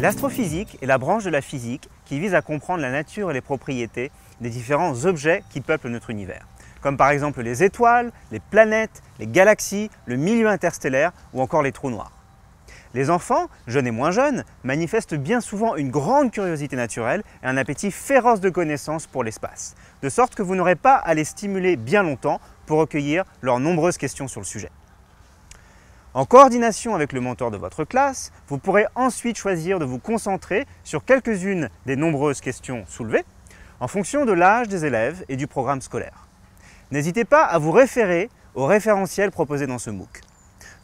L'astrophysique est la branche de la physique qui vise à comprendre la nature et les propriétés des différents objets qui peuplent notre univers, comme par exemple les étoiles, les planètes, les galaxies, le milieu interstellaire ou encore les trous noirs. Les enfants, jeunes et moins jeunes, manifestent bien souvent une grande curiosité naturelle et un appétit féroce de connaissances pour l'espace, de sorte que vous n'aurez pas à les stimuler bien longtemps pour recueillir leurs nombreuses questions sur le sujet. En coordination avec le mentor de votre classe, vous pourrez ensuite choisir de vous concentrer sur quelques-unes des nombreuses questions soulevées en fonction de l'âge des élèves et du programme scolaire. N'hésitez pas à vous référer au référentiel proposé dans ce MOOC.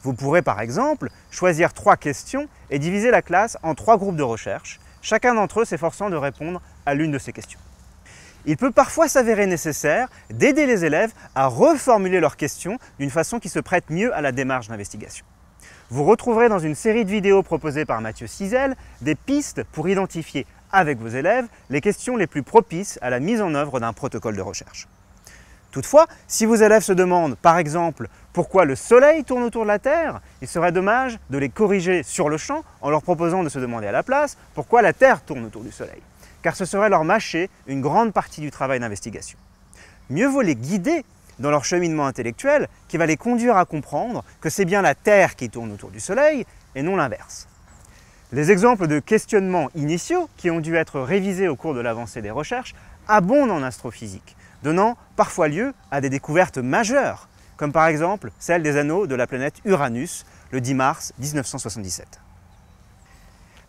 Vous pourrez par exemple choisir trois questions et diviser la classe en trois groupes de recherche, chacun d'entre eux s'efforçant de répondre à l'une de ces questions il peut parfois s'avérer nécessaire d'aider les élèves à reformuler leurs questions d'une façon qui se prête mieux à la démarche d'investigation. Vous retrouverez dans une série de vidéos proposées par Mathieu Cizel des pistes pour identifier avec vos élèves les questions les plus propices à la mise en œuvre d'un protocole de recherche. Toutefois, si vos élèves se demandent par exemple pourquoi le Soleil tourne autour de la Terre, il serait dommage de les corriger sur le champ en leur proposant de se demander à la place pourquoi la Terre tourne autour du Soleil car ce serait leur mâcher une grande partie du travail d'investigation. Mieux vaut les guider dans leur cheminement intellectuel qui va les conduire à comprendre que c'est bien la Terre qui tourne autour du Soleil et non l'inverse. Les exemples de questionnements initiaux qui ont dû être révisés au cours de l'avancée des recherches abondent en astrophysique, donnant parfois lieu à des découvertes majeures, comme par exemple celle des anneaux de la planète Uranus le 10 mars 1977.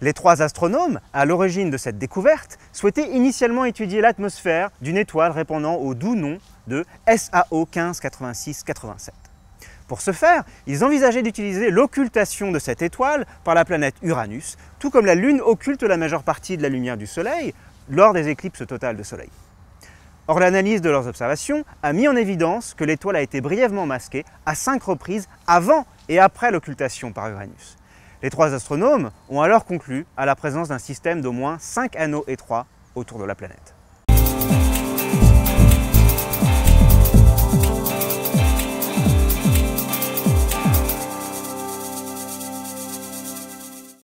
Les trois astronomes, à l'origine de cette découverte, souhaitaient initialement étudier l'atmosphère d'une étoile répondant au doux nom de SAO 1586-87. Pour ce faire, ils envisageaient d'utiliser l'occultation de cette étoile par la planète Uranus, tout comme la Lune occulte la majeure partie de la lumière du Soleil lors des éclipses totales de Soleil. Or, l'analyse de leurs observations a mis en évidence que l'étoile a été brièvement masquée à cinq reprises avant et après l'occultation par Uranus. Les trois astronomes ont alors conclu à la présence d'un système d'au moins 5 anneaux étroits autour de la planète.